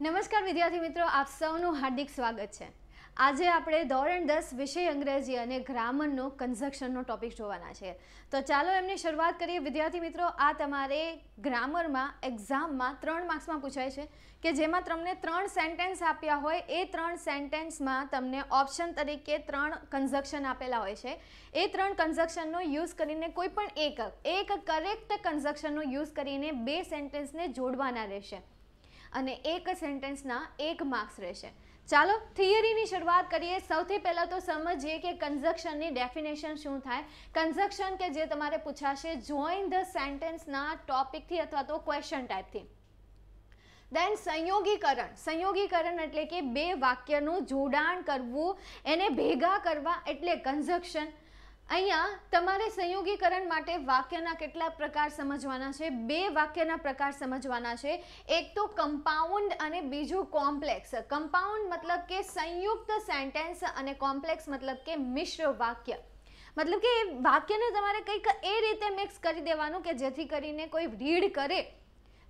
નમસ્કાર વિદ્યાર્થી મિત્રો આપ સૌનું હાર્દિક સ્વાગત છે આજે આપણે ધોરણ દસ વિષય અંગ્રેજી અને ગ્રામરનો કન્ઝક્શનનો ટોપિક જોવાના છે તો ચાલો એમની શરૂઆત કરીએ વિદ્યાર્થી મિત્રો આ તમારે ગ્રામરમાં એક્ઝામમાં ત્રણ માર્ક્સમાં પૂછાય છે કે જેમાં તમને ત્રણ સેન્ટેન્સ આપ્યા હોય એ ત્રણ સેન્ટેન્સમાં તમને ઓપ્શન તરીકે ત્રણ કન્ઝક્શન આપેલા હોય છે એ ત્રણ કન્ઝક્શનનો યુઝ કરીને કોઈ પણ એક એક કરેક્ટ કન્ઝક્શનનો યુઝ કરીને બે સેન્ટેન્સને જોડવાના રહેશે અને એક સેન્ટેન્સના એક માર્ક્સ રહેશે ચાલો થિયરીની શરૂઆત કરીએ સૌથી પહેલાં તો સમજીએ કે કન્ઝક્શનની ડેફિનેશન શું થાય કન્ઝક્શન કે જે તમારે પૂછાશે જોઈન ધ સેન્ટેન્સના ટોપિકથી અથવા તો ક્વેશ્ચન ટાઈપથી દેન સંયોગીકરણ સંયોગીકરણ એટલે કે બે વાક્યનું જોડાણ કરવું એને ભેગા કરવા એટલે કન્ઝક્શન અહીંયા તમારે સંયોગીકરણ માટે વાક્યના કેટલા પ્રકાર સમજવાના છે બે વાક્યના પ્રકાર સમજવાના છે એક તો કમ્પાઉન્ડ અને બીજું કોમ્પ્લેક્સ કમ્પાઉન્ડ મતલબ કે સંયુક્ત સેન્ટેન્સ અને કોમ્પ્લેક્સ મતલબ કે મિશ્ર વાક્ય મતલબ કે વાક્યને તમારે કંઈક એ રીતે મિક્સ કરી દેવાનું કે જેથી કરીને કોઈ રીડ કરે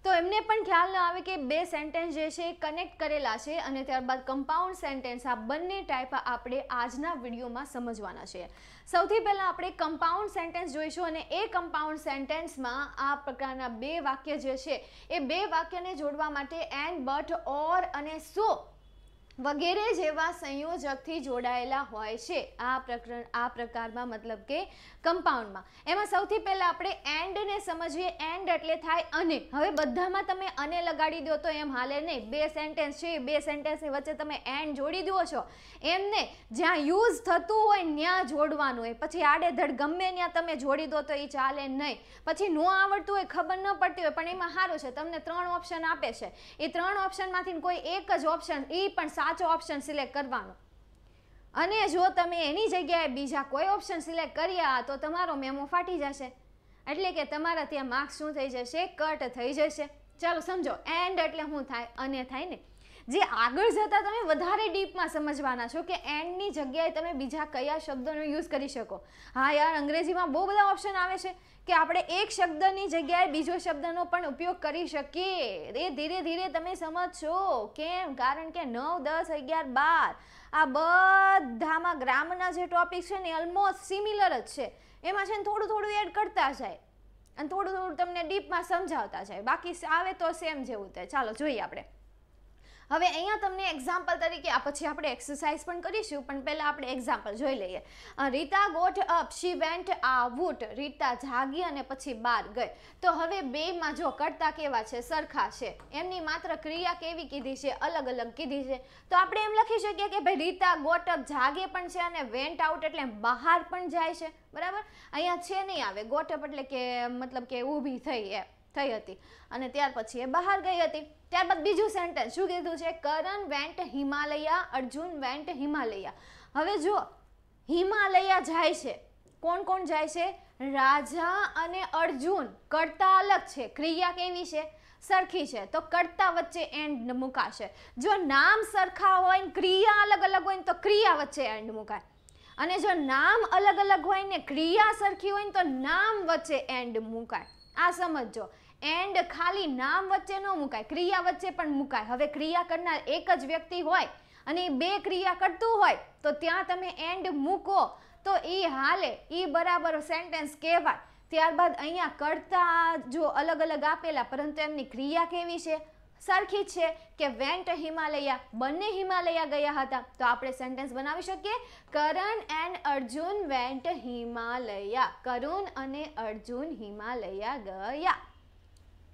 તો એમને પણ ખ્યાલ ન આવે કે બે સેન્ટેન્સ જે છે કનેક્ટ કરેલા છે અને ત્યારબાદ કમ્પાઉન્ડ સેન્ટેન્સ આ બંને ટાઈપ આપણે આજના વિડીયોમાં સમજવાના છે સૌથી પહેલાં આપણે કમ્પાઉન્ડ સેન્ટેન્સ જોઈશું અને એ કમ્પાઉન્ડ સેન્ટેન્સમાં આ પ્રકારના બે વાક્ય જે છે એ બે વાક્યને જોડવા માટે એન્ડ બટ ઓર અને સો વગેરે જેવા સંયોજકથી જોડાયેલા હોય છે આ પ્રકરણ આ પ્રકારમાં મતલબ કે કમ્પાઉન્ડમાં એમાં સૌથી પહેલાં આપણે એન્ડને સમજીએ એન્ડ એટલે થાય અને હવે બધામાં તમે અને લગાડી દો તો એમ હાલે નહીં બે સેન્ટેન્સ છે બે સેન્ટેન્સની વચ્ચે તમે એન્ડ જોડી દો છો એમને જ્યાં યુઝ થતું હોય ત્યાં જોડવાનું હોય પછી આડેધડ ગમે ત્યાં તમે જોડી દો તો એ ચાલે નહીં પછી ન આવડતું હોય ખબર ન પડતી હોય પણ એમાં સારું છે તમને ત્રણ ઓપ્શન આપે છે એ ત્રણ ઓપ્શનમાંથી કોઈ એક જ ઓપ્શન એ પણ સારું સાચો ઓપ્શન સિલેક્ટ કરવાનો અને જો તમે એની જગ્યાએ બીજા કોઈ ઓપ્શન સિલેક્ટ કર્યા તો તમારો મેમો ફાટી જશે એટલે કે તમારા ત્યાં માર્ક્સ શું થઈ જશે કટ થઈ જશે ચાલો સમજો એન્ડ એટલે શું થાય અને થાય ને જે આગળ જતાં તમે વધારે ડીપમાં સમજવાના છો કે એન્ડની જગ્યાએ તમે બીજા કયા શબ્દોનો યુઝ કરી શકો હા યાર અંગ્રેજીમાં બહુ બધા ઓપ્શન આવે છે કે આપણે એક શબ્દની જગ્યાએ બીજો શબ્દનો પણ ઉપયોગ કરી શકીએ એ ધીરે ધીરે તમે સમજશો કેમ કારણ કે નવ દસ અગિયાર બાર આ બધામાં ગ્રામના જે ટોપિક છે ને ઓલમોસ્ટ સિમિલર જ છે એમાં છે ને થોડું થોડું એડ કરતા જાય અને થોડું થોડું તમને ડીપમાં સમજાવતા જાય બાકી આવે તો સેમ જેવું તે ચાલો જોઈએ આપણે હવે અહીંયા તમને એક્ઝામ્પલ તરીકે આ પછી આપણે એક્સરસાઇઝ પણ કરીશું પણ પહેલાં આપણે એક્ઝામ્પલ જોઈ લઈએ Rita got up she went આ આઉટ રીતા જાગી અને પછી બહાર ગઈ તો હવે બેમાં જો કરતા કેવા છે સરખા છે એમની માત્ર ક્રિયા કેવી કીધી છે અલગ અલગ કીધી છે તો આપણે એમ લખી શકીએ કે ભાઈ રીતા ગોટ અપ જાગે પણ છે અને વેન્ટ આઉટ એટલે બહાર પણ જાય છે બરાબર અહીંયા છે નહીં આવે ગોટ અપ એટલે કે મતલબ કે ઊભી થઈ એમ થઈ હતી અને ત્યાર પછી એ બહાર ગઈ હતી ત્યારબાદ બીજું સેન્ટેન્સ શું કીધું છે કરણ વેન્ટ હિમાલયા અર્જુન વેન્ટ હિમાલયા હવે જો હિમાલયા જાય છે કોણ કોણ જાય છે રાજા અને અર્જુન કરતા અલગ છે ક્રિયા કેવી છે સરખી છે તો કરતા વચ્ચે એન્ડ મુકાશે જો નામ સરખા હોય ને ક્રિયા અલગ અલગ હોય ને તો ક્રિયા વચ્ચે એન્ડ મુકાય અને જો નામ અલગ અલગ હોય ને ક્રિયા સરખી હોય ને તો નામ વચ્ચે એન્ડ મુકાય આ સમજો એન્ડ ખાલી નામ વચ્ચે ન મુકાય ક્રિયા વચ્ચે પણ મુકાય હવે ક્રિયા કરનાર એક જ વ્યક્તિ હોય અને બે ક્રિયા કરતું હોય તો ત્યાં તમે એન્ડ મૂકો તો એ હાલે એ બરાબર સેન્ટેન્સ કહેવાય ત્યારબાદ અહીંયા કરતા જો અલગ અલગ આપેલા પરંતુ એમની ક્રિયા કેવી છે સરખી છે કે વેન્ટ હિમાલયા બંને હિમાલયા ગયા હતા તો આપણે સેન્ટેન્સ બનાવી શકીએ કરણ એન્ડ અર્જુન વેન્ટ હિમાલયા કરુણ અને અર્જુન હિમાલયા ગયા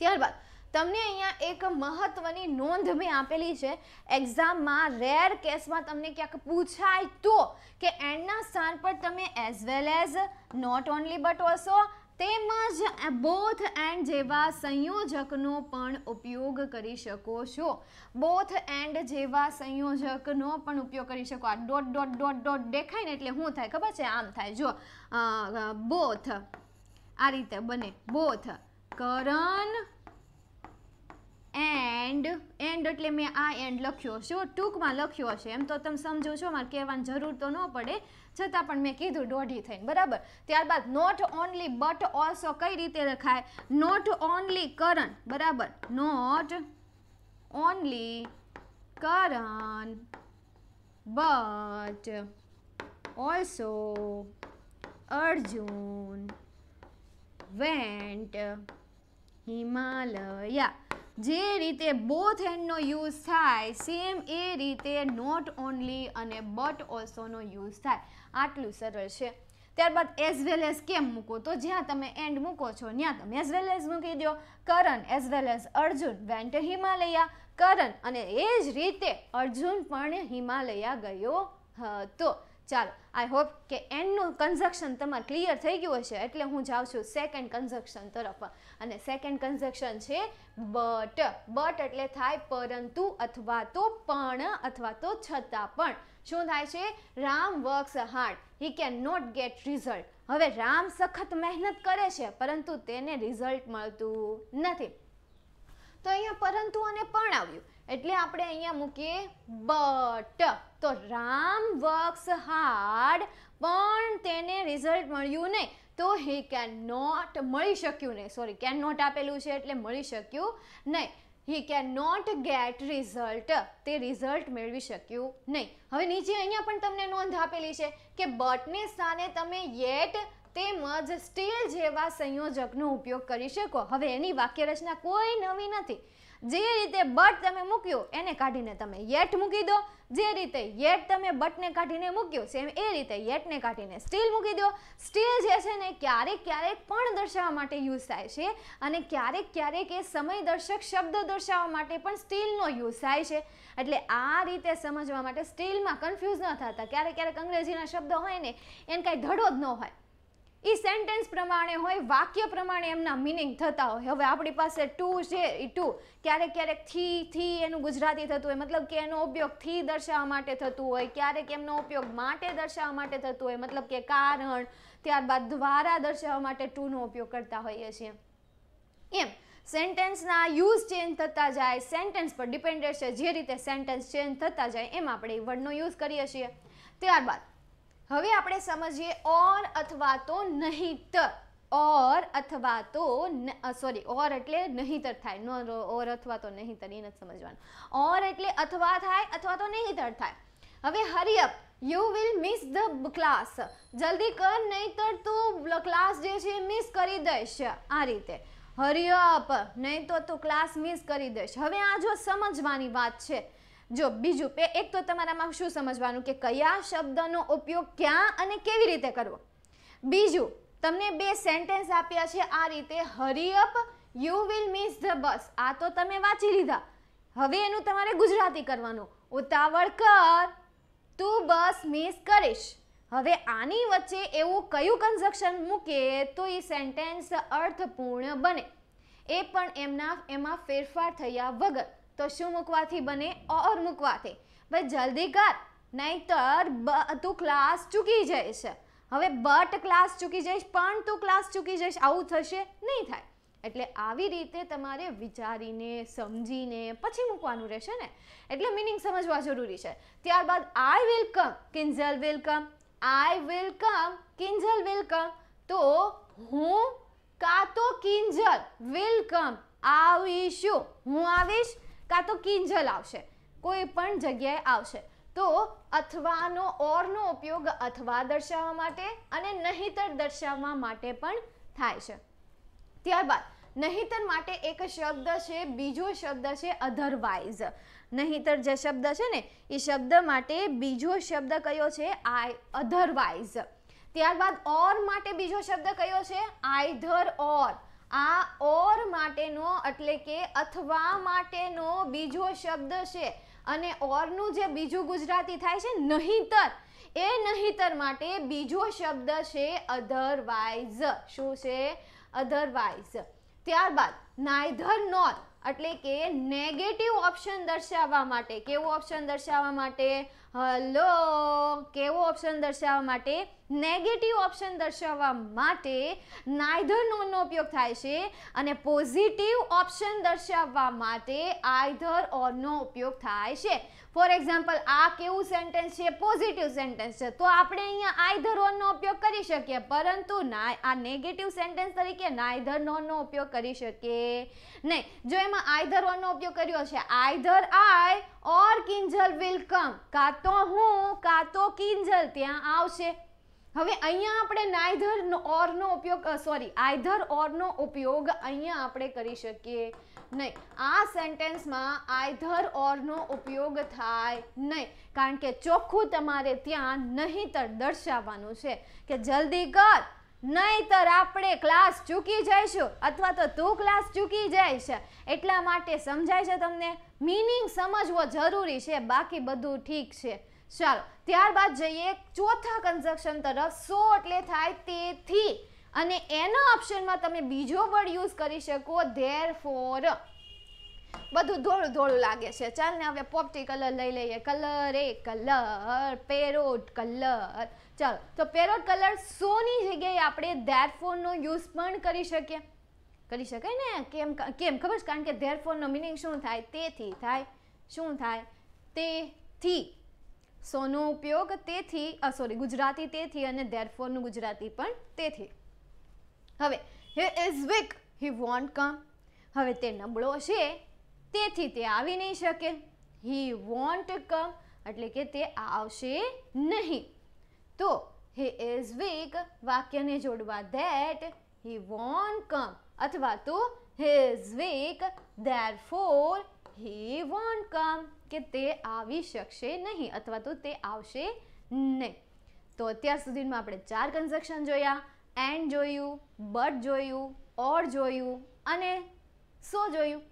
ત્યારબાદ તમને અહીંયા એક મહત્વની નોંધ મેં આપેલી છે એક્ઝામમાં રેર કેસમાં તમને ક્યાંક પૂછાય તો કે એન્ડના સ્થાન પર તમે as well as not only but also તેમજ બોથ એન્ડ જેવા સંયોજકનો પણ ઉપયોગ કરી શકો છો બોથ એન્ડ જેવા સંયોજકનો પણ ઉપયોગ કરી શકો આ ડોટ ડોટ ડોટ ડોટ દેખાય ને એટલે શું થાય ખબર છે આમ થાય જો બોથ આ રીતે બને બોથ કરણ એન્ડ એન્ડ એટલે મેં આ એન્ડ લખ્યો શું ટૂંકમાં લખ્યો હશે એમ તો તમે સમજો છો મારે કહેવાની જરૂર તો ન પડે છતાં પણ મેં કીધું દોઢી થઈને બરાબર ત્યારબાદ નોટ ઓનલી બટ ઓલસો કઈ રીતે લખાય નોટ ઓનલી કરણ બરાબર not only Karan but also Arjun went Himalaya જે રીતે બોથ હેન્ડનો યુઝ થાય સેમ એ રીતે નોટ ઓનલી અને બટ ઓલ્સોનો યુઝ થાય આટલું સરળ છે ત્યારબાદ એઝ વેલ એઝ કેમ મૂકો તો જ્યાં તમે એન્ડ મૂકો છો ત્યાં તમે એઝ વેલ એઝ મૂકી દો Karan as well as Arjun went Himalaya Karan અને એ જ રીતે અર્જુન પણ હિમાલયા ગયો હતો ચાલો આઈ હોપ કે એન્ડનું કન્ઝક્શન તમારે ક્લિયર થઈ ગયું હશે એટલે હું જાઉં છું સેકન્ડ કન્ઝક્શન તરફ અને સેકન્ડ કન્ઝક્શન છે બટ બટ એટલે થાય પરંતુ અથવા તો પણ અથવા તો છતાં પણ શું થાય છે Ram works hard he can not get result હવે રામ સખત મહેનત કરે છે પરંતુ તેને રિઝલ્ટ મળતું નથી તો અહીંયા પરંતુ અને પણ આવ્યું એટલે આપણે અહીંયા મૂકીએ બટ તો રામ વર્ક્સ હાર્ડ પણ તેને રિઝલ્ટ મળ્યું નહીં તો હી કેન નોટ મળી શક્યું નહીં સોરી કેન નોટ આપેલું છે એટલે મળી શક્યું નહીં he can not get result તે રિઝલ્ટ મેળવી શક્યું નહીં હવે નીચે અહીંયા પણ તમને નોંધ આપેલી છે કે બટને સ્થાને તમે યેટ તેમજ સ્ટીલ જેવા સંયોજકનો ઉપયોગ કરી શકો હવે એની વાક્યરચના કોઈ નવી નથી જે રીતે બટ તમે મૂક્યો એને કાઢીને તમે યેટ મૂકી દો જે રીતે યેટ તમે બટને કાઢીને મૂક્યો સેમ એ રીતે યેટને કાઢીને સ્ટીલ મૂકી દો સ્ટીલ જે છે ને ક્યારેક ક્યારેક પણ દર્શાવવા માટે યુઝ થાય છે અને ક્યારેક ક્યારેક એ સમયદર્શક દર્શક શબ્દ દર્શાવવા માટે પણ સ્ટીલનો યુઝ થાય છે એટલે આ રીતે સમજવા માટે સ્ટીલમાં કન્ફ્યુઝ ન થતા ક્યારેક ક્યારેક અંગ્રેજીના શબ્દ હોય ને એને કાંઈ ધડો જ ન હોય એ સેન્ટેન્સ પ્રમાણે હોય વાક્ય પ્રમાણે એમના મિનિંગ થતા હોય હવે આપણી પાસે ટુ છે એ ટુ ક્યારેક ક્યારેક થી થી એનું ગુજરાતી થતું હોય મતલબ કે એનો ઉપયોગ થી દર્શાવવા માટે થતું હોય ક્યારેક એમનો ઉપયોગ માટે દર્શાવવા માટે થતું હોય મતલબ કે કારણ ત્યારબાદ દ્વારા દર્શાવવા માટે ટુનો ઉપયોગ કરતા હોઈએ છીએ એમ સેન્ટેન્સના યુઝ ચેન્જ થતા જાય સેન્ટેન્સ પર ડિપેન્ડેડ છે જે રીતે સેન્ટેન્સ ચેન્જ થતા જાય એમ આપણે વર્ડનો યુઝ કરીએ છીએ ત્યારબાદ હવે આપણે સમજીએ ઓર અથવા તો નહીતર ઓર અથવા તો સોરી ઓર એટલે નહીતર થાય નો ઓર અથવા તો નહીતર એ નથી સમજવાનું ઓર એટલે અથવા થાય અથવા તો નહીતર થાય હવે hurry up you will miss the class જલ્દી કર નહીતર તું ક્લાસ જે છે મિસ કરી દઈશ આ રીતે હરિયપ નહીં તો તું ક્લાસ મિસ કરી દઈશ હવે આ જો સમજવાની વાત છે જો બીજું પે એક તો તમારામાં શું સમજવાનું કે કયા શબ્દનો ઉપયોગ ક્યાં અને કેવી રીતે કરવો બીજું તમને બે સેન્ટેન્સ આપ્યા છે આ રીતે hurry up you will miss the bus આ તો તમે વાંચી લીધા હવે એનું તમારે ગુજરાતી કરવાનું ઉતાવળ કર તું બસ મિસ કરીશ હવે આની વચ્ચે એવું કયું કન્ઝક્શન મૂકે તો એ સેન્ટેન્સ અર્થપૂર્ણ બને એ પણ એમના એમાં ફેરફાર થયા વગર તો શું મૂકવાથી બને ઓર મૂકવાથી ભાઈ જલ્દી કર નહીતર તું ક્લાસ ચૂકી જઈશ હવે બટ ક્લાસ ચૂકી જઈશ પણ તું ક્લાસ ચૂકી જઈશ આવું થશે નહીં થાય એટલે આવી રીતે તમારે વિચારીને સમજીને પછી મૂકવાનું રહેશે ને એટલે મિનિંગ સમજવા જરૂરી છે ત્યારબાદ I will come Kinjal will I will come Kinjal will તો હું કાં તો કિન્ઝલ વિલ કમ આવીશું હું આવીશ કાં તો કિંજલ આવશે કોઈ પણ જગ્યાએ આવશે તો અથવાનો ઓરનો ઉપયોગ અથવા દર્શાવવા માટે અને નહીતર દર્શાવવા માટે પણ થાય છે ત્યારબાદ નહીતર માટે એક શબ્દ છે બીજો શબ્દ છે અધરવાઇઝ નહીતર જે શબ્દ છે ને એ શબ્દ માટે બીજો શબ્દ કયો છે આઈ અધરવાઇઝ ત્યારબાદ ઓર માટે બીજો શબ્દ કયો છે આઈધર ઓર આ ઓર માટેનો એટલે કે અથવા માટેનો બીજો શબ્દ છે અને ઓરનું જે બીજું ગુજરાતી થાય છે નહીતર એ નહીતર માટે બીજો શબ્દ છે અધરવાઇઝ શું છે અધરવાઇઝ ત્યારબાદ નાઇધર નોર એટલે કે નેગેટિવ ઓપ્શન દર્શાવવા માટે કેવો ઓપ્શન દર્શાવવા માટે હલો કેવો ઓપ્શન દર્શાવવા માટે નેગેટિવ ઓપ્શન દર્શાવવા માટે નાઇધર નોનનો ઉપયોગ થાય છે અને પોઝિટિવ ઓપ્શન દર્શાવવા માટે આઈધર ઓરનો ઉપયોગ થાય છે ફોર એક્ઝામ્પલ આ કેવું સેન્ટેન્સ છે પોઝિટિવ સેન્ટેન્સ છે તો આપણે અહીંયા આઈધર ઓનનો ઉપયોગ કરી શકીએ પરંતુ ના આ નેગેટિવ સેન્ટેન્સ તરીકે નાઇધર નોનનો ઉપયોગ કરી શકીએ નહીં જો એમાં આઈધર ઓનનો ઉપયોગ કર્યો છે either I or Kinjal will come કાં તો હું કાં તો કિંજલ ત્યાં આવશે હવે અહીંયા આપણે નાઈધર ઓરનો ઉપયોગ સોરી આઈધર ઓરનો ઉપયોગ અહીંયા આપણે કરી શકીએ નહીં આ સેન્ટેન્સમાં આઈધર ઓરનો ઉપયોગ થાય નહીં કારણ કે ચોખ્ખું તમારે ત્યાં નહીંતર દર્શાવવાનું છે કે જલ્દી કર નહીંતર આપણે ક્લાસ ચૂકી જઈશું અથવા તો તું ક્લાસ ચૂકી જાય છે એટલા માટે સમજાય છે તમને મિનિંગ સમજવો જરૂરી છે બાકી બધું ઠીક છે ચાલો ત્યારબાદ જઈએ ચોથા કન્સ્ટ્રક્શન તરફ સો એટલે થાય તેથી અને એના ઓપ્શનમાં તમે બીજો વર્ડ યુઝ કરી શકો ધેર ફોર બધું ધોળું ધોળું લાગે છે ચાલ ને હવે પોપટી કલર લઈ લઈએ કલર એ કલર પેરોટ કલર ચાલો તો પેરોટ કલર સોની જગ્યાએ આપણે ધેર ધેરફોનનો યુઝ પણ કરી શકીએ કરી શકાય ને કેમ કેમ ખબર છે કારણ કે ધેર ધેરફોનનો મિનિંગ શું થાય તેથી થાય શું થાય તેથી સોનો ઉપયોગ તેથી સોરી ગુજરાતી તેથી અને ધેરફોરનું ગુજરાતી પણ તેથી હવે he is weak he won't come હવે તે નબળો છે તેથી તે આવી નહીં શકે હી વોન્ટ કમ એટલે કે તે આવશે નહીં તો હી ઇઝ વીક વાક્યને જોડવા ધેટ હી વોન્ટ કમ અથવા તો he is weak therefore he won't come કે તે આવી શકશે નહીં અથવા તો તે આવશે નહીં તો અત્યાર સુધીમાં આપણે ચાર કન્સ્ટ્રક્શન જોયા એન્ડ જોયું બટ જોયું ઓર જોયું અને સો જોયું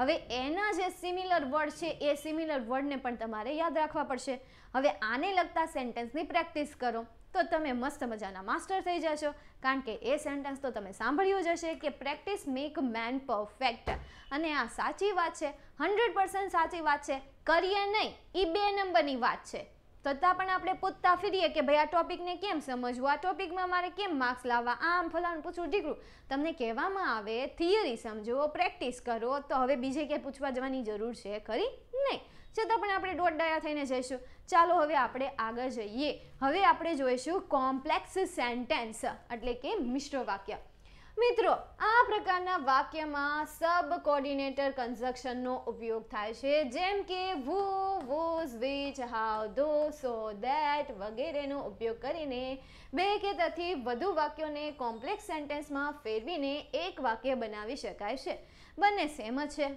હવે એના જે સિમિલર વર્ડ છે એ સિમિલર વર્ડને પણ તમારે યાદ રાખવા પડશે હવે આને લગતા સેન્ટેન્સની પ્રેક્ટિસ કરો તો તમે મસ્ત મજાના માસ્ટર થઈ જશો કારણ કે એ સેન્ટેન્સ તો તમે સાંભળ્યું જ હશે કે પ્રેક્ટિસ મેક મેન પરફેક્ટ અને આ સાચી વાત છે હંડ્રેડ સાચી વાત છે કરીએ નહીં એ બે નંબરની વાત છે તથા પણ આપણે પૂછતા ફરીએ કે ભાઈ આ ટોપિકને કેમ સમજવું આ ટોપિકમાં મારે કેમ માર્ક્સ લાવવા આમ ફલાણું પૂછવું ઢીકરું તમને કહેવામાં આવે થિયરી સમજો પ્રેક્ટિસ કરો તો હવે બીજે ક્યાંય પૂછવા જવાની જરૂર છે ખરી નહીં છતાં પણ આપણે દોઢ ડાયા થઈને જઈશું ચાલો હવે આપણે આગળ જઈએ હવે આપણે જોઈશું કોમ્પ્લેક્સ સેન્ટેન્સ એટલે કે મિશ્ર વાક્ય મિત્રો આ પ્રકારના વાક્યમાં સબ કોર્ડિનેટર કન્ઝક્શનનો ઉપયોગ થાય છે જેમ કે વુ વોઝ વિચ હાવ ધો સો દેટ વગેરેનો ઉપયોગ કરીને બે કે તેથી વધુ વાક્યોને કોમ્પ્લેક્સ સેન્ટેન્સમાં ફેરવીને એક વાક્ય બનાવી શકાય છે બંને સેમ જ છે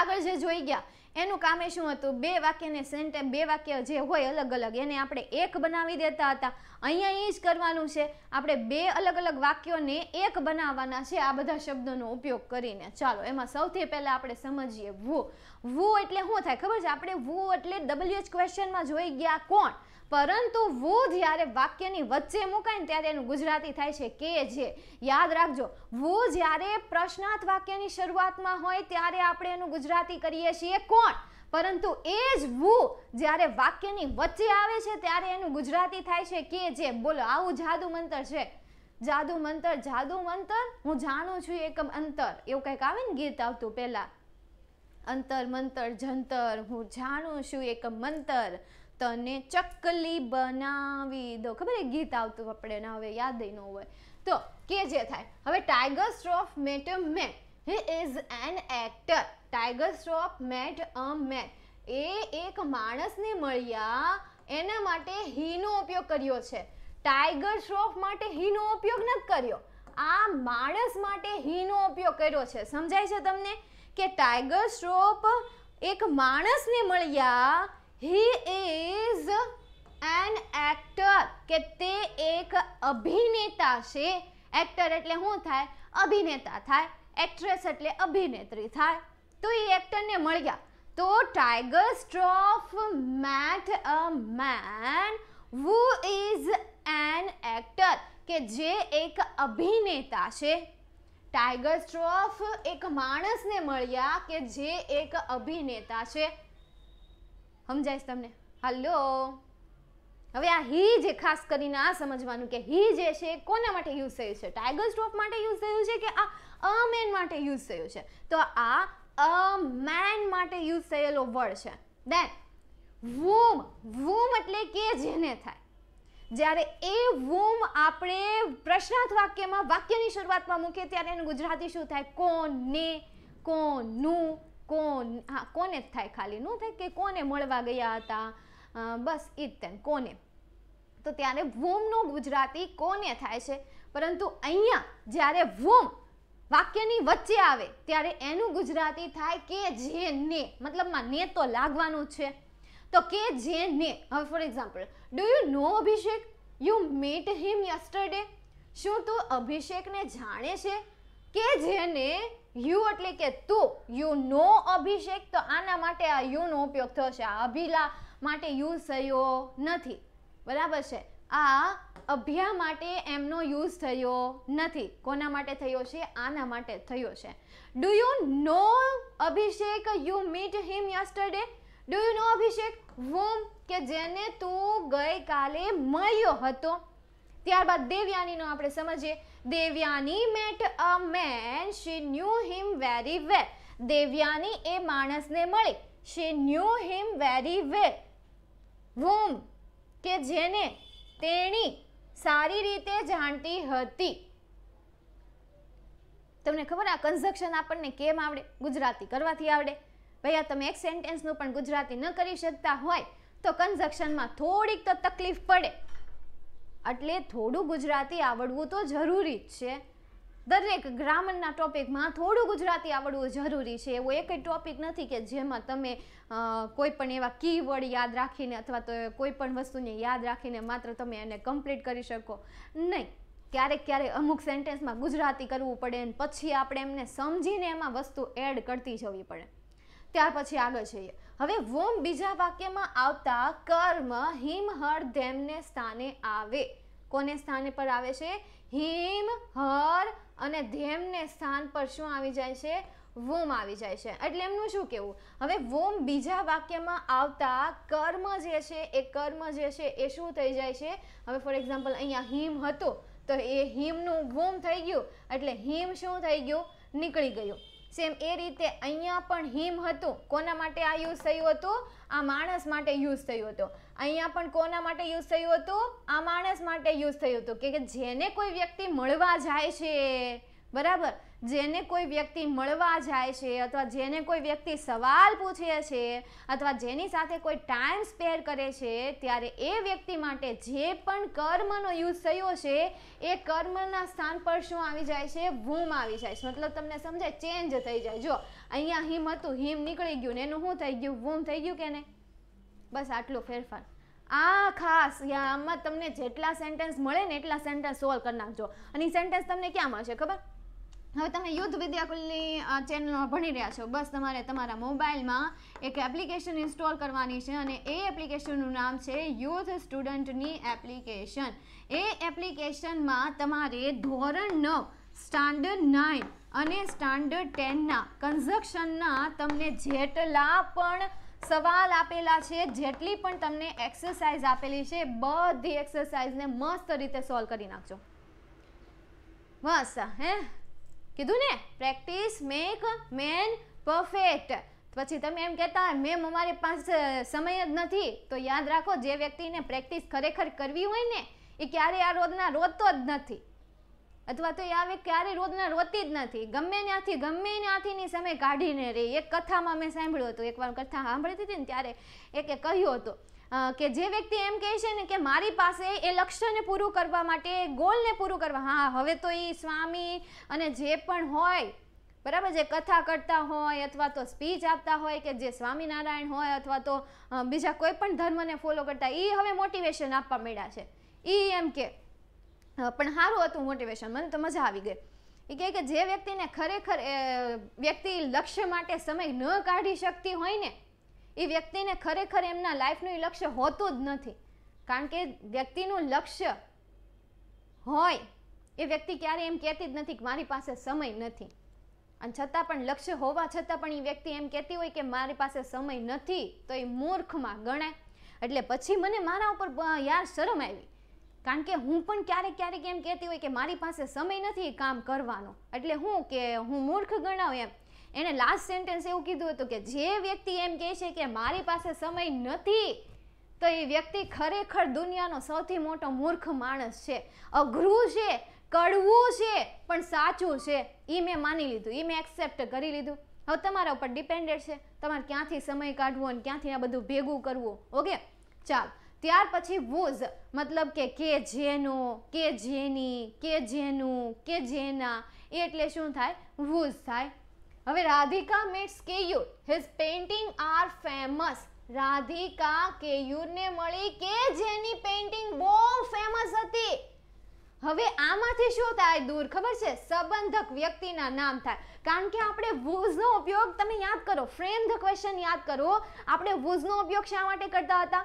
આગળ જે જોઈ ગયા એનું કામ એ શું હતું બે વાક્યને સેન્ટેન્સ બે વાક્ય જે હોય અલગ અલગ એને આપણે એક બનાવી દેતા હતા અહીંયા એ જ કરવાનું છે આપણે બે અલગ અલગ વાક્યોને એક બનાવવાના છે આ બધા શબ્દોનો ઉપયોગ કરીને ચાલો એમાં સૌથી પહેલાં આપણે સમજીએ વુ વુ એટલે શું થાય ખબર છે આપણે વુ એટલે ડબલ્યુ ક્વેશ્ચનમાં જોઈ ગયા કોણ પરંતુ વો જ્યારે વાક્યની વચ્ચે મુકાય ને ત્યારે એનું ગુજરાતી થાય છે કે જે યાદ રાખજો વો જ્યારે પ્રશ્નાર્થ વાક્યની શરૂઆતમાં હોય ત્યારે આપણે એનું ગુજરાતી કરીએ છીએ કોણ પરંતુ એ જ વુ જ્યારે વાક્યની વચ્ચે આવે છે ત્યારે એનું ગુજરાતી થાય છે કે જે બોલો આવું જાદુ મંતર છે જાદુ મંતર જાદુ મંતર હું જાણું છું એકમ અંતર એવું કંઈક આવે ને ગીત આવતું પહેલાં અંતર મંતર જંતર હું જાણું છું એકમ મંતર તને ચકલી બનાવી દો ખબર એ ગીત આવતું આપણે ને હવે યાદ એ ન હોય તો કે જે થાય હવે Tiger Shroff met a man he is an actor Tiger Shroff met a man એ એક માણસને મળ્યા એના માટે હીનો ઉપયોગ કર્યો છે ટાઈગર શ્રોફ માટે હીનો ઉપયોગ નથી કર્યો આ માણસ માટે હીનો ઉપયોગ કર્યો છે સમજાય છે તમને કે ટાઈગર શ્રોફ એક માણસને મળ્યા ही ઇઝ એન એક્ટર કે તે એક અભિનેતા છે એક્ટર એટલે શું થાય અભિનેતા થાય એક્ટ્રેસ એટલે અભિનેત્રી થાય તો એ એક્ટરને મળ્યા તો Tiger Shroff met a man who is an actor કે જે એક અભિનેતા છે ટાઈગર સ્ટ્રોફ એક માણસને મળ્યા કે જે એક અભિનેતા છે સમજાઈશ તમને હાલો હવે આ હી જે ખાસ કરીને આ સમજવાનું કે હી જે છે કોના માટે યુઝ થયું છે ટાઈગર સ્ટોપ માટે યુઝ થયું છે કે આ અ મેન માટે યુઝ થયું છે તો આ અ મેન માટે યુઝ થયેલો વર્ડ છે દેન વૂમ વૂમ એટલે કે જેને થાય જ્યારે એ વૂમ આપણે પ્રશ્નાર્થ વાક્યમાં વાક્યની શરૂઆતમાં મૂકીએ ત્યારે એનું ગુજરાતી શું થાય કોને કોનું કોણ હા કોને જ થાય ખાલી નું થાય કે કોને મળવા ગયા હતા બસ એ જ તેમ કોને તો ત્યારે વોમનું ગુજરાતી કોને થાય છે પરંતુ અહીંયા જ્યારે વૂમ વાક્યની વચ્ચે આવે ત્યારે એનું ગુજરાતી થાય કે જે ને મતલબમાં ને તો લાગવાનું છે તો કે જે ને હવે for example do you know Abhishek you met him yesterday શું તું અભિષેકને જાણે છે કે જેને યુ એટલે કે તું યુ નો અભિષેક તો આના માટે આ યુનો ઉપયોગ થશે આ અભિલા માટે યુઝ થયો નથી બરાબર છે આ અભ્યા માટે એમનો યુઝ થયો નથી કોના માટે થયો છે આના માટે થયો છે do you know Abhishek you meet him yesterday do you know Abhishek whom કે જેને તું ગઈકાલે મળ્યો હતો ત્યારબાદ દેવયાનીનો આપણે સમજીએ Devyani met a man she knew him very well. Devyani એ માણસને મળી શી ન્યૂ હિમ વેરી વેલ વૂમ કે જેને તેણી સારી રીતે જાણતી હતી તમને ખબર આ કન્ઝક્શન આપણને કેમ આવડે ગુજરાતી કરવાથી આવડે ભૈયા તમે એક સેન્ટેન્સનું પણ ગુજરાતી ન કરી શકતા હોય તો કન્ઝક્શનમાં થોડીક તો તકલીફ પડે એટલે થોડું ગુજરાતી આવડવું તો જરૂરી જ છે દરેક ગ્રામરના ટોપિકમાં થોડું ગુજરાતી આવડવું જરૂરી છે એવો એક ટોપિક નથી કે જેમાં તમે કોઈ પણ એવા કીવર્ડ યાદ રાખીને અથવા તો કોઈ પણ વસ્તુને યાદ રાખીને માત્ર તમે એને કમ્પ્લીટ કરી શકો નહીં ક્યારેક ક્યારેક અમુક સેન્ટેન્સમાં ગુજરાતી કરવું પડે અને પછી આપણે એમને સમજીને એમાં વસ્તુ એડ કરતી જવી પડે ત્યાર પછી આગળ જઈએ હવે વોમ બીજા વાક્યમાં આવતા કર્મ હિમહર ધેમને સ્થાને આવે કોને સ્થાને પર આવે છે હિમ હર અને ધેમને સ્થાન પર શું આવી જાય છે વોમ આવી જાય છે એટલે એમનું શું કેવું હવે વોમ બીજા વાક્યમાં આવતા કર્મ જે છે એ કર્મ જે છે એ શું થઈ જાય છે હવે ફોર એક્ઝામ્પલ અહીંયા હિમ હતો તો એ હિમનું વોમ થઈ ગયું એટલે હિમ શું થઈ ગયું નીકળી ગયું સેમ એ રીતે અહીંયા પણ હિમ હતું કોના માટે આ યુઝ થયું હતું આ માણસ માટે યુઝ થયું હતું અહીંયા પણ કોના માટે યુઝ થયું હતું આ માણસ માટે યુઝ થયું હતું કે જેને કોઈ વ્યક્તિ મળવા જાય છે બરાબર જેને કોઈ વ્યક્તિ મળવા જાય છે અથવા જેને કોઈ વ્યક્તિ સવાલ પૂછે છે અથવા જેની સાથે કોઈ ટાઈમ સ્પેર કરે છે ત્યારે એ વ્યક્તિ માટે જે પણ કર્મનો યુઝ થયો છે એ કર્મના સ્થાન પર શું આવી જાય છે વૂમ આવી જાય છે મતલબ તમને સમજાય ચેન્જ થઈ જાય જો અહીંયા હિમ હતું હિમ નીકળી ગયું ને એનું શું થઈ ગયું વૂમ થઈ ગયું કે નહીં બસ આટલો ફેરફાર આ ખાસ આમાં તમને જેટલા સેન્ટેન્સ મળે ને એટલા સેન્ટેન્સ સોલ્વ કરી નાખજો અને સેન્ટેન્સ તમને ક્યાં મળશે ખબર હવે તમે યુદ્ધ વિદ્યાકુલની ચેનલમાં ભણી રહ્યા છો બસ તમારે તમારા મોબાઈલમાં એક એપ્લિકેશન ઇન્સ્ટોલ કરવાની છે અને એ એપ્લિકેશનનું નામ છે યુથ સ્ટુડન્ટની એપ્લિકેશન એ એપ્લિકેશનમાં તમારે ધોરણ નવ સ્ટાન્ડર્ડ નાઇન અને સ્ટાન્ડર્ડ ટેનના કન્ઝક્શનના તમને જેટલા પણ સવાલ આપેલા છે જેટલી પણ તમને એક્સરસાઇઝ આપેલી છે બધી એક્સરસાઇઝને મસ્ત રીતે સોલ્વ કરી નાખજો બસ હે કીધું ને પ્રેક્ટિસ મેક મેન પરફેક્ટ પછી તમે એમ કહેતા હોય મેમ અમારી પાસે સમય જ નથી તો યાદ રાખો જે વ્યક્તિને પ્રેક્ટિસ ખરેખર કરવી હોય ને એ ક્યારેય આ રોજના રોતો જ નથી અથવા તો એ આવે ક્યારેય રોજના રોતી જ નથી ગમે ત્યાંથી ગમે ત્યાંથીની સમય કાઢીને રહી એક કથામાં મેં સાંભળ્યું હતું એકવાર કથા સાંભળી હતી ને ત્યારે એકે કહ્યું હતું કે જે વ્યક્તિ એમ કહે છે ને કે મારી પાસે એ લક્ષ્યને પૂરું કરવા માટે ગોલને પૂરું કરવા હા હવે તો એ સ્વામી અને જે પણ હોય બરાબર જે કથા કરતા હોય અથવા તો સ્પીચ આપતા હોય કે જે સ્વામિનારાયણ હોય અથવા તો બીજા કોઈ પણ ધર્મને ફોલો કરતા એ હવે મોટિવેશન આપવા મળ્યા છે એ એમ કે પણ સારું હતું મોટિવેશન મને તો મજા આવી ગઈ એ કહે કે જે વ્યક્તિને ખરેખર વ્યક્તિ લક્ષ્ય માટે સમય ન કાઢી શકતી હોય ને એ વ્યક્તિને ખરેખર એમના લાઈફનું એ લક્ષ્ય હોતું જ નથી કારણ કે વ્યક્તિનું લક્ષ્ય હોય એ વ્યક્તિ ક્યારેય એમ કહેતી જ નથી કે મારી પાસે સમય નથી અને છતાં પણ લક્ષ્ય હોવા છતાં પણ એ વ્યક્તિ એમ કહેતી હોય કે મારી પાસે સમય નથી તો એ મૂર્ખમાં ગણાય એટલે પછી મને મારા ઉપર યાર શરમ આવી કારણ કે હું પણ ક્યારેક ક્યારેક એમ કહેતી હોય કે મારી પાસે સમય નથી એ કામ કરવાનો એટલે હું કે હું મૂર્ખ ગણાવ એમ એણે લાસ્ટ સેન્ટેન્સ એવું કીધું હતું કે જે વ્યક્તિ એમ કહે છે કે મારી પાસે સમય નથી તો એ વ્યક્તિ ખરેખર દુનિયાનો સૌથી મોટો મૂર્ખ માણસ છે અઘરું છે કડવું છે પણ સાચું છે એ મેં માની લીધું એ મેં એક્સેપ્ટ કરી લીધું હવે તમારા ઉપર ડિપેન્ડેડ છે તમારે ક્યાંથી સમય કાઢવો અને ક્યાંથી આ બધું ભેગું કરવું ઓકે ચાલ ત્યાર પછી વોઝ મતલબ કે કે જેનો કે જેની કે જેનું કે જેના એટલે શું થાય વૂઝ થાય હવે Radhika meets Keyur his painting are famous Radhika કેયુરને મળી કે જેની પેઇન્ટિંગ બહુ ફેમસ હતી હવે આમાંથી શું થાય દૂર ખબર છે સંબંધક વ્યક્તિના નામ થાય કારણ કે આપણે વૂઝનો ઉપયોગ તમે યાદ કરો ફ્રેમ ધ ક્વેશ્ચન યાદ કરો આપણે વૂઝનો ઉપયોગ શા માટે કરતા હતા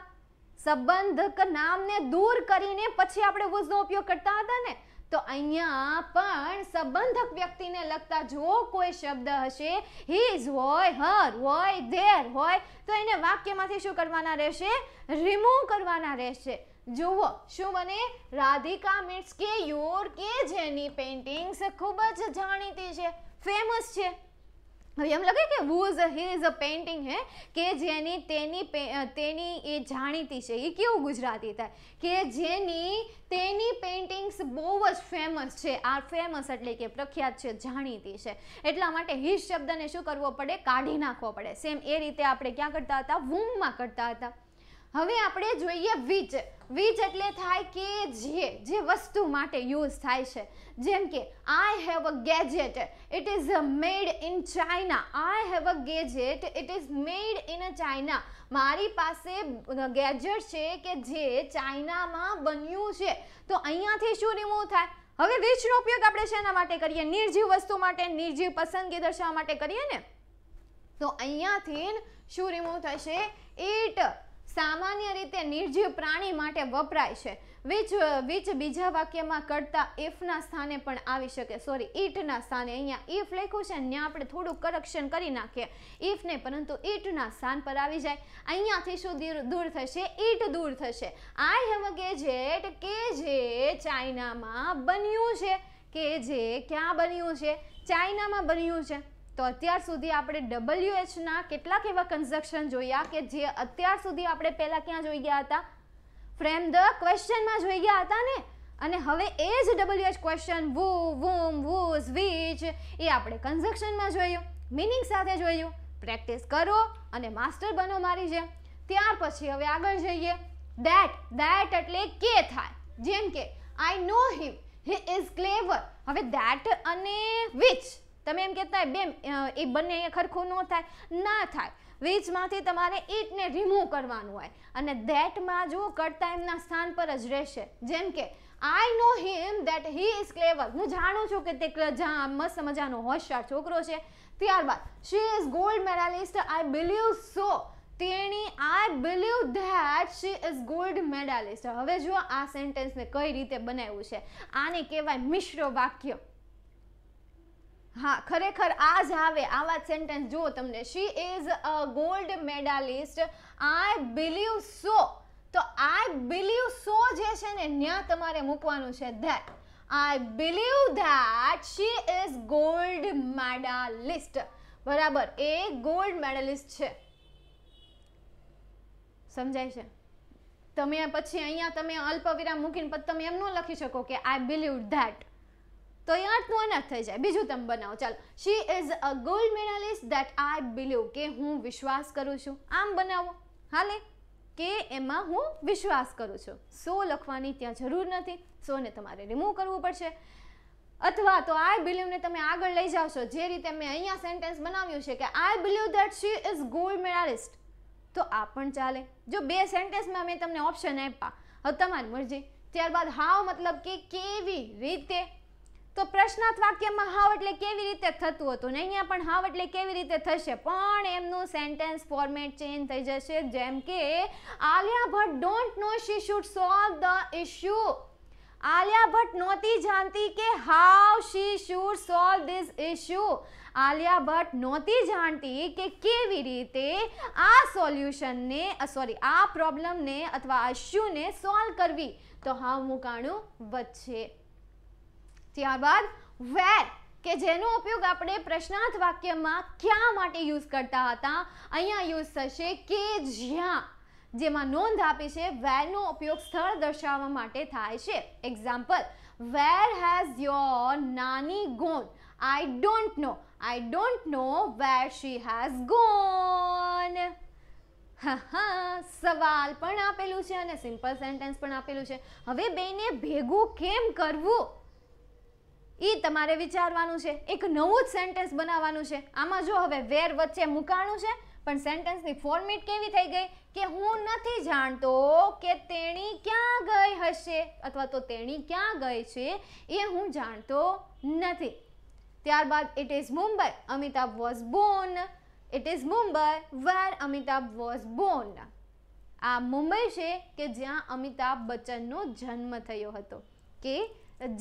સંબંધક નામને દૂર કરીને પછી આપણે વૂઝનો ઉપયોગ કરતા હતા ને તો અહીંયા પણ સંબંધક વ્યક્તિને લગતા જો કોઈ શબ્દ હશે હિઝ હોય હર હોય ધેર હોય તો એને વાક્યમાંથી શું કરવાના રહેશે રિમૂવ કરવાના રહેશે જુઓ શું બને રાધિકા મિટ્સ કે યોર કે જેની પેઇન્ટિંગ્સ ખૂબ જ જાણીતી છે ફેમસ છે હવે એમ લાગે કે વોઝ હિઝ અ પેઇન્ટિંગ હે કે જેની તેની તેની એ જાણીતી છે એ કેવું ગુજરાતી થાય કે જેની તેની પેઇન્ટિંગ્સ બહુ જ ફેમસ છે આ ફેમસ એટલે કે પ્રખ્યાત છે જાણીતી છે એટલા માટે હિઝ શબ્દને શું કરવો પડે કાઢી નાખવો પડે સેમ એ રીતે આપણે ક્યાં કરતા હતા વુમમાં કરતા હતા હવે આપણે જોઈએ વિચ વીજ એટલે થાય કે જે જે વસ્તુ માટે યુઝ થાય છે જેમ કે I have a gadget it is made in China I have a gadget it is made in a China મારી પાસે ગેજેટ છે કે જે ચાઇનામાં બન્યું છે તો અહીંયાથી શું રિમૂવ થાય હવે વીજનો ઉપયોગ આપણે શેના માટે કરીએ નિર્જીવ વસ્તુ માટે નિર્જીવ પસંદગી દર્શાવવા માટે કરીએ ને તો અહીંયાથી શું રિમૂવ થશે ઈટ સામાન્ય રીતે નિર્જીવ પ્રાણી માટે વપરાય છે વીજ વીજ બીજા વાક્યમાં કરતા ઇફના સ્થાને પણ આવી શકે સોરી ઈટના સ્થાને અહીંયા ઇફ લખ્યું છે ને આપણે થોડું કરક્શન કરી નાખીએ ઇફને પરંતુ ઈટના સ્થાન પર આવી જાય અહીંયાથી શું દૂર થશે ઈટ દૂર થશે આઈ હેવ અ ગેજેટ કે જે ચાઇનામાં બન્યું છે કે જે ક્યાં બન્યું છે ચાઇનામાં બન્યું છે તો અત્યાર સુધી આપણે ડબલ્યુએચના કેટલાક એવા કન્ઝક્શન જોયા કે જે અત્યાર સુધી આપણે પહેલાં ક્યાં જોઈ ગયા હતા ફ્રેમ ધ ક્વેશ્ચનમાં જોઈ ગયા હતા ને અને હવે એ જ WH question who whom whose which એ આપણે કન્ઝક્શનમાં જોયું મિનિંગ સાથે જોયું પ્રેક્ટિસ કરો અને માસ્ટર બનો મારી જેમ ત્યાર પછી હવે આગળ જઈએ દેટ દેટ એટલે કે થાય જેમ કે આઈ નો હિમ હી ઇઝ ક્લેવર હવે દેટ અને વિચ તમે એમ કહેતા હોય બેમ એ બંને અહીંયા ખરખું ન થાય ના થાય વીજમાંથી તમારે ઈંટને રિમૂવ કરવાનું હોય અને ધેટમાં જો કરતા એમના સ્થાન પર જ રહેશે જેમ કે આઈ નો હિમ ધેટ હી ઇઝ ક્લેવર હું જાણું છું કે તે મસ્ત મજાનો હોશિયાર છોકરો છે ત્યારબાદ she is gold medalist I believe so તેણી I believe that she is gold medalist હવે જો આ સેન્ટેન્સને કઈ રીતે બનાવ્યું છે આને કહેવાય મિશ્ર વાક્ય હા ખરેખર આ જ આવે આવા સેન્ટેન્સ જુઓ તમને she is a gold medalist I believe so તો આઈ બિલીવ સો જે છે ને ત્યાં તમારે મૂકવાનું છે that I believe that she is gold medalist બરાબર એ ગોલ્ડ મેડલિસ્ટ છે સમજાય છે તમે પછી અહીંયા તમે અલ્પવિરામ મૂકીને તમે એમ ન લખી શકો કે આઈ બિલીવ ધેટ તો યાર આઠનું અનાથ થઈ જાય બીજું તમે બનાવો ચાલો she is a gold medalist that I believe કે હું વિશ્વાસ કરું છું આમ બનાવો હાલે કે એમાં હું વિશ્વાસ કરું છું સો લખવાની ત્યાં જરૂર નથી સોને તમારે રિમૂવ કરવું પડશે અથવા તો આઈ બિલીવને તમે આગળ લઈ જાઓ છો જે રીતે મેં અહીંયા સેન્ટેન્સ બનાવ્યું છે કે I believe that she is gold medalist તો આ પણ ચાલે જો બે સેન્ટેન્સમાં મેં તમને ઓપ્શન આપ્યા હવે તમારી મરજી ત્યારબાદ હાવ મતલબ કે કેવી રીતે તો પ્રશ્નાર્થ વાક્યમાં હાવ એટલે કેવી રીતે થતું હતું ને અહીંયા પણ હાવ એટલે કેવી રીતે થશે પણ એમનું સેન્ટેન્સ ફોર્મેટ ચેન્જ થઈ જશે જેમ કે Alia Bhatt don't know she should solve the issue Alia Bhatt નહોતી જાણતી કે how she should solve this issue Alia Bhatt નહોતી જાણતી કે કેવી રીતે આ સોલ્યુશનને સોરી આ પ્રોબ્લમને અથવા આ ઇશ્યુને સોલ્વ કરવી તો હાવ મુકાણું વચ્ચે ત્યારબાદ વેર કે જેનો ઉપયોગ આપણે પ્રશ્નાર્થ વાક્યમાં ક્યાં માટે યુઝ કરતા હતા અહીંયા યુઝ થશે કે જ્યાં જેમાં નોંધ આપી છે વેરનો ઉપયોગ સ્થળ દર્શાવવા માટે થાય છે example where has your nani gone I don't know I don't know where she has gone સવાલ પણ આપેલું છે અને સિમ્પલ સેન્ટેન્સ પણ આપેલું છે હવે બેને ભેગું કેમ કરવું એ તમારે વિચારવાનું છે એક નવું જ સેન્ટેન્સ બનાવવાનું છે આમાં જો હવે વેર વચ્ચે મુકાણું છે પણ સેન્ટેન્સની ફોર્મેટ કેવી થઈ ગઈ કે હું નથી જાણતો કે તેણી ક્યાં ગઈ હશે અથવા તો તેણી ક્યાં ગઈ છે એ હું જાણતો નથી ત્યારબાદ it is Mumbai Amitabh was born it is Mumbai where Amitabh was born આ મુંબઈ છે કે જ્યાં અમિતાભ બચ્ચનનો જન્મ થયો હતો કે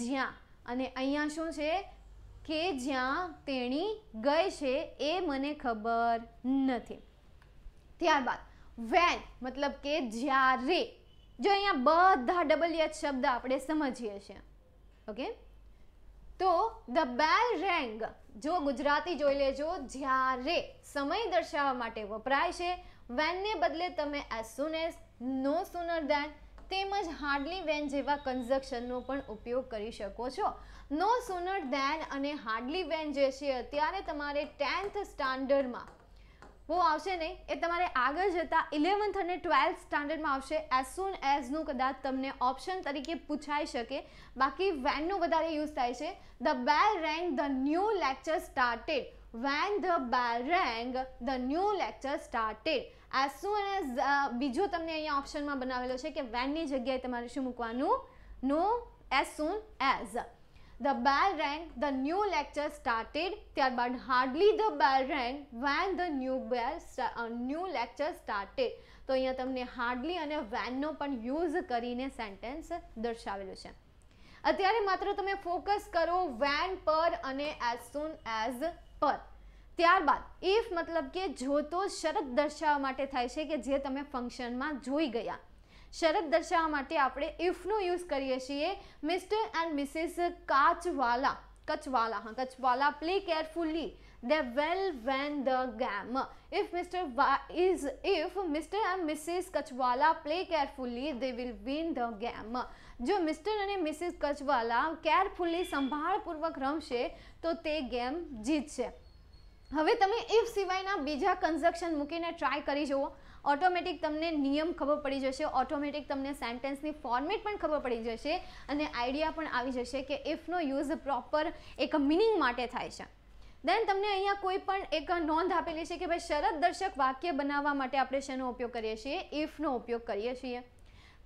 જ્યાં અને અહીંયા શું છે કે જ્યાં તેણી ગઈ છે એ મને ખબર નથી ત્યારબાદ વેન મતલબ કે જ્યારે જો અહીંયા બધા ડબલ શબ્દ આપણે સમજીએ છીએ ઓકે તો ધ બેલ રેંગ જો ગુજરાતી જોઈ લેજો જ્યારે સમય દર્શાવવા માટે વપરાય છે વેનને બદલે તમે as soon as no sooner than તેમજ હાર્ડલી વેન જેવા કન્ઝક્શનનો પણ ઉપયોગ કરી શકો છો નો સુનર ધેન અને હાર્ડલી વેન જે છે અત્યારે તમારે ટેન્થ સ્ટાન્ડર્ડમાં બહુ આવશે નહીં એ તમારે આગળ જતાં ઇલેવન્થ અને ટ્વેલ્થ સ્ટાન્ડર્ડમાં આવશે એઝ સુન એઝનું કદાચ તમને ઓપ્શન તરીકે પૂછાઈ શકે બાકી વેનનું વધારે યુઝ થાય છે the bell rang the new lecture started when the bell rang the new lecture started as soon as બીજો તમને અહીંયા ઓપ્શનમાં બનાવેલો છે કે વેનની જગ્યાએ તમારે શું મૂકવાનું no as soon as the bell rang the new lecture started ત્યારબાદ hardly the bell rang when the new bell new lecture started તો અહીંયા તમને હાર્ડલી અને વેનનો પણ યુઝ કરીને સેન્ટેન્સ દર્શાવેલો છે અત્યારે માત્ર તમે ફોકસ કરો વેન પર અને એઝ સૂન એઝ પર ત્યારબાદ ઇફ મતલબ કે જો તો શરત દર્શાવવા માટે થાય છે કે જે તમે ફંક્શનમાં જોઈ ગયા શરત દર્શાવવા માટે આપણે ઇફનો યુઝ કરીએ છીએ Mr and Mrs Kachwala Kachwala હા Kachwala play carefully the will win the game if Mr Va is if Mr. and Mrs. Kachwala play carefully, they will win the game. જો મિસ્ટર અને મિસિસ કચવાલા કેરફુલી સંભાળપૂર્વક રમશે તો તે ગેમ જીતશે હવે તમે ઇફ સિવાયના બીજા કન્ઝક્શન મૂકીને ટ્રાય કરી જુઓ ઓટોમેટિક તમને નિયમ ખબર પડી જશે ઓટોમેટિક તમને સેન્ટેન્સની ફોર્મેટ પણ ખબર પડી જશે અને આઈડિયા પણ આવી જશે કે ઇફનો યુઝ પ્રોપર એક મિનિંગ માટે થાય છે દેન તમને અહીંયા કોઈ પણ એક નોંધ આપેલી છે કે ભાઈ શરત દર્શક વાક્ય બનાવવા માટે આપણે શેનો ઉપયોગ કરીએ છીએ ઇફનો ઉપયોગ કરીએ છીએ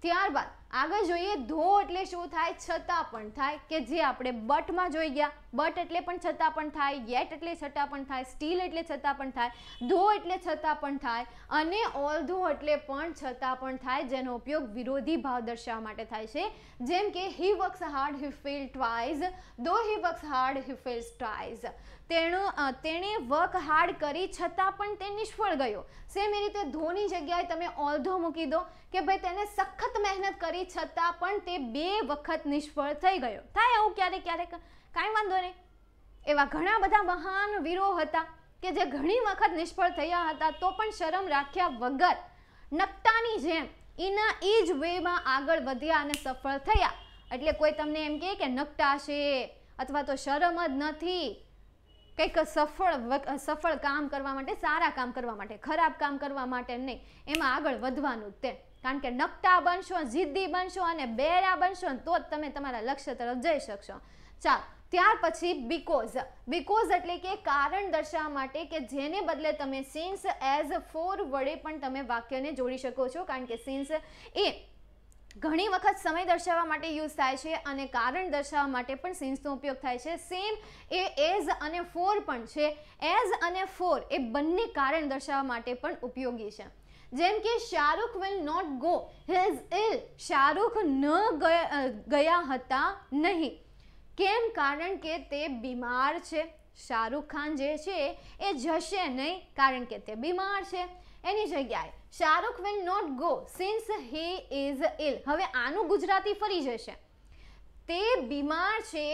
ત્યારબાદ આગળ જોઈએ ધો એટલે શું થાય છતાં પણ થાય કે જે આપણે બટમાં જોઈ ગયા બટ એટલે પણ છતાં પણ થાય યેટ એટલે છતાં પણ થાય સ્ટીલ એટલે છતાં પણ થાય ધો એટલે છતાં પણ થાય અને ઓલ એટલે પણ છતાં પણ થાય જેનો ઉપયોગ વિરોધી ભાવ દર્શાવવા માટે થાય છે જેમ કે he works hard he fail twice though he works hard he fails twice તેણે તેણે વર્ક હાર્ડ કરી છતાં પણ તે નિષ્ફળ ગયો સેમ એ રીતે ધોની જગ્યાએ તમે ઓલધો મૂકી દો કે ભાઈ તેને સખત મહેનત કરી છતાં પણ તે બે વખત નિષ્ફળ થઈ ગયો થાય આવું ક્યારેક ક્યારેક કાંઈ વાંધો નહીં એવા ઘણા બધા મહાન વીરો હતા કે જે ઘણી વખત નિષ્ફળ થયા હતા તો પણ શરમ રાખ્યા વગર નકટાની જેમ એના એ જ વેમાં આગળ વધ્યા અને સફળ થયા એટલે કોઈ તમને એમ કહે કે નકટા છે અથવા તો શરમ જ નથી કંઈક સફળ સફળ કામ કરવા માટે સારા કામ કરવા માટે ખરાબ કામ કરવા માટે નહીં એમાં આગળ વધવાનું તે કારણ કે નકટા બનશો જિદ્દી બનશો અને બેરા બનશો તો જ તમે તમારા લક્ષ્ય તરફ જઈ શકશો ચાલ ત્યાર પછી બીકોઝ બીકોઝ એટલે કે કારણ દર્શાવવા માટે કે જેને બદલે તમે સિન્સ એઝ ફોર વડે પણ તમે વાક્યને જોડી શકો છો કારણ કે સિન્સ એ ઘણી વખત સમય દર્શાવવા માટે યુઝ થાય છે અને કારણ દર્શાવવા માટે પણ સિન્સનો ઉપયોગ થાય છે સેમ એ એઝ અને ફોર પણ છે એઝ અને ફોર એ બંને કારણ દર્શાવવા માટે પણ ઉપયોગી છે જેમ કે Shahrukh will not go his ill Shahrukh ન ગયા હતા નહીં કેમ કારણ કે તે બીમાર છે શાહરૂખ ખાન જે છે એ જશે નહીં કારણ કે તે બીમાર છે એની જગ્યાએ Shahrukh will not go since he is ill હવે આનું ગુજરાતી ફરી જશે તે બીમાર છે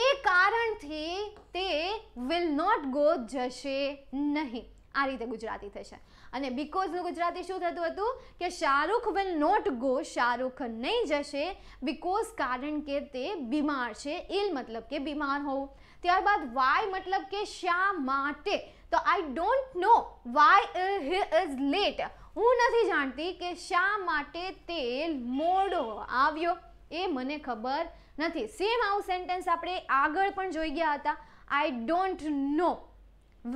એ કારણથી તે વિલ નોટ ગો જશે નહીં આ રીતે ગુજરાતી થશે અને બીકોઝનું ગુજરાતી શું થતું હતું કે Shahrukh will not go Shahrukh નહીં જશે બીકોઝ કારણ કે તે બીમાર છે ઇલ મતલબ કે બીમાર હોવું ત્યારબાદ વાય મતલબ કે શા માટે તો I don't know why he is late હું નથી જાણતી કે શા માટે તે મોડો આવ્યો એ મને ખબર નથી સેમ આવું સેન્ટેન્સ આપણે આગળ પણ જોઈ ગયા હતા I don't know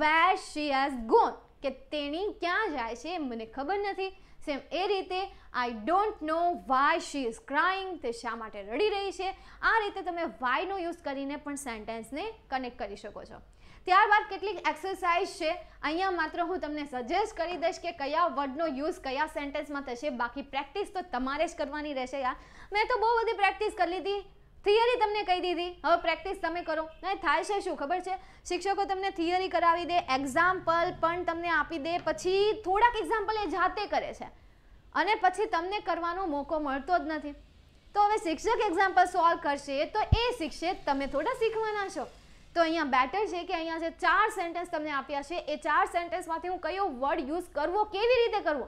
where she has gone કે તેણી ક્યાં જાય છે મને ખબર નથી સેમ એ રીતે I don't know why she is crying તે શા માટે રડી રહી છે આ રીતે તમે વાયનો યુઝ કરીને પણ સેન્ટેન્સને કનેક્ટ કરી શકો છો ત્યારબાદ કેટલીક એક્સરસાઇઝ છે અહીંયા માત્ર હું તમને સજેસ્ટ કરી દઈશ કે કયા વર્ડનો યુઝ કયા સેન્ટેન્સમાં થશે બાકી પ્રેક્ટિસ તો તમારે જ કરવાની રહેશે યાર મેં તો બહુ બધી પ્રેક્ટિસ કરી લીધી થિયરી તમને કહી દીધી હવે પ્રેક્ટિસ તમે કરો અને થાય છે શું ખબર છે શિક્ષકો તમને થિયરી કરાવી દે એક્ઝામ્પલ પણ તમને આપી દે પછી થોડાક એક્ઝામ્પલ એ જાતે કરે છે અને પછી તમને કરવાનો મોકો મળતો જ નથી તો હવે શિક્ષક એક્ઝામ્પલ સોલ્વ કરશે તો એ શીખશે તમે થોડા શીખવાના છો તો અહીંયા બેટર છે કે અહીંયા જે ચાર સેન્ટેન્સ તમને આપ્યા છે એ ચાર સેન્ટેન્સમાંથી હું કયો વર્ડ યુઝ કરવો કેવી રીતે કરવો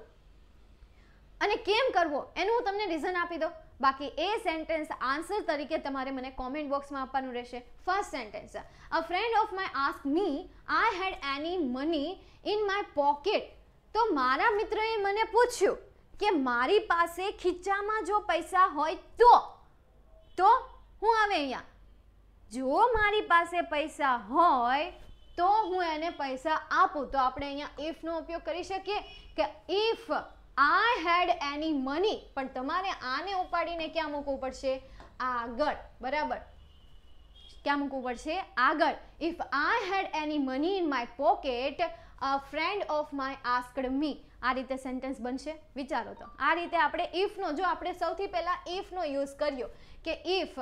અને કેમ કરવો એનું હું તમને રીઝન આપી દઉં બાકી એ સેન્ટેન્સ આન્સર તરીકે તમારે મને કોમેન્ટ બોક્સમાં આપવાનું રહેશે first sentence a friend of my ask me I had any money in my pocket તો મારા મિત્રએ મને પૂછ્યું કે મારી પાસે ખીચામાં જો પૈસા હોય તો તો હું આવે અહીંયા જો મારી પાસે પૈસા હોય તો હું એને પૈસા આપું તો આપણે અહીંયા ઇફનો ઉપયોગ કરી શકીએ કે if I had any money પણ તમારે આને ઉપાડીને ક્યાં મૂકવું પડશે આગળ બરાબર ક્યાં મૂકવું પડશે આગળ if I had any money in my pocket a friend of my asked me આ રીતે સેન્ટેન્સ બનશે વિચારો તો આ રીતે આપણે ઇફનો જો આપણે સૌથી પહેલાં ઇફનો યુઝ કર્યો કે ઇફ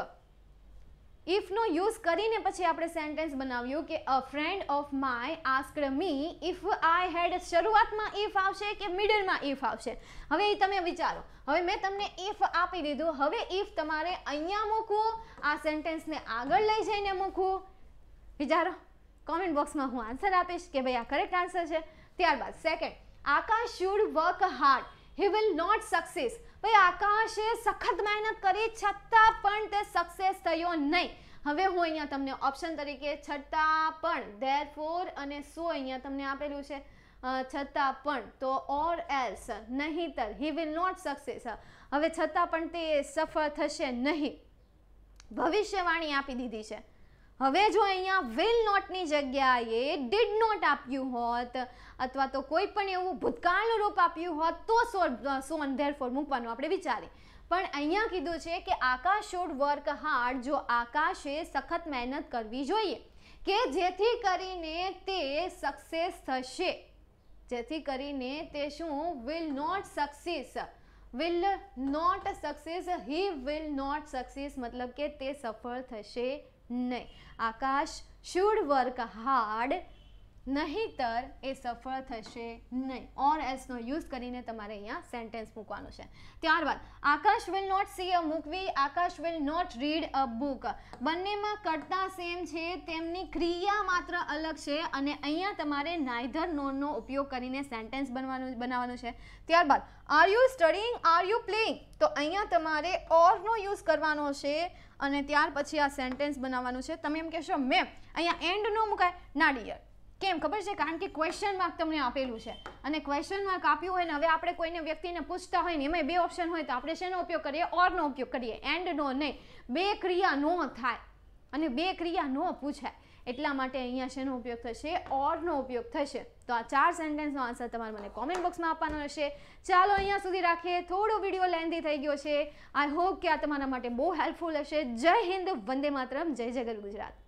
ઇફનો યુઝ કરીને પછી આપણે સેન્ટેન્સ બનાવ્યું કે a friend of my asked me if I had શરૂઆતમાં ઇફ આવશે કે મિડલમાં ઇફ આવશે હવે એ તમે વિચારો હવે મેં તમને ઇફ આપી દીધું હવે ઇફ તમારે અહીંયા મૂકવું આ સેન્ટેન્સને આગળ લઈ જઈને મૂકવું વિચારો કોમેન્ટ બોક્સમાં હું આન્સર આપીશ કે ભાઈ આ કરેક્ટ આન્સર છે ત્યારબાદ second Akash should work hard he will not success ભાઈ આકાશે સખત મહેનત કરી છતાં પણ તે સક્સેસ થયો નહીં હવે હું અહીંયા તમને ઓપ્શન તરીકે છતાં પણ ધેર ફોર અને સો અહીંયા તમને આપેલું છે છતાં પણ તો ઓર એલ્સ નહીંતર હી વિલ નોટ સક્સેસ હવે છતાં પણ તે સફળ થશે નહીં ભવિષ્યવાણી આપી દીધી છે હવે જો અહીંયા વિલ નોટની જગ્યાએ ડીડ નોટ આપ્યું હોત અથવા તો કોઈ પણ એવું ભૂતકાળનું રૂપ આપ્યું હોત તો સો સો સોન ફોર મૂકવાનું આપણે વિચારીએ પણ અહીંયા કીધું છે કે આકાશ શુડ વર્ક હાર્ડ જો આકાશે સખત મહેનત કરવી જોઈએ કે જેથી કરીને તે સક્સેસ થશે જેથી કરીને તે શું will not success will not success he will not success મતલબ કે તે સફળ થશે નહીં આકાશ શુડ વર્ક હાર્ડ નહીંતર એ સફળ થશે નહીં ઓર એસનો યુઝ કરીને તમારે અહીંયા સેન્ટેન્સ મૂકવાનું છે ત્યારબાદ Akash will not see a મૂકવી Akash will not read a book બંનેમાં કરતા સેમ છે તેમની ક્રિયા માત્ર અલગ છે અને અહીંયા તમારે નાઇધર નોનનો ઉપયોગ કરીને સેન્ટેન્સ બનવાનું બનાવવાનું છે ત્યારબાદ are you studying are you playing તો અહીંયા તમારે ઓરનો યુઝ કરવાનો છે અને ત્યાર પછી આ સેન્ટેન્સ બનાવવાનું છે તમે એમ કહેશો મેમ અહીંયા એન્ડ નો મુકાય ના ડિયર કેમ ખબર છે કારણ કે ક્વેશ્ચન માર્ક તમને આપેલું છે અને ક્વેશ્ચન માર્ક આપ્યું હોય ને હવે આપણે કોઈને વ્યક્તિને પૂછતા હોય ને એમાં બે ઓપ્શન હોય તો આપણે શેનો ઉપયોગ કરીએ ઓરનો ઉપયોગ કરીએ એન્ડ નો નહીં બે ક્રિયા નો થાય અને બે ક્રિયા નો પૂછાય એટલા માટે અહીંયા શેનો ઉપયોગ થશે ઓરનો ઉપયોગ થશે તો આ ચાર સેન્ટેન્સનો આન્સર તમારે મને કોમેન્ટ બોક્સમાં આપવાનો હશે ચાલો અહીંયા સુધી રાખીએ થોડો વિડીયો લેન્ધી થઈ ગયો છે આઈ હોપ કે આ તમારા માટે બહુ હેલ્પફુલ હશે જય હિન્દ વંદે માતરમ જય જય ગુજરાત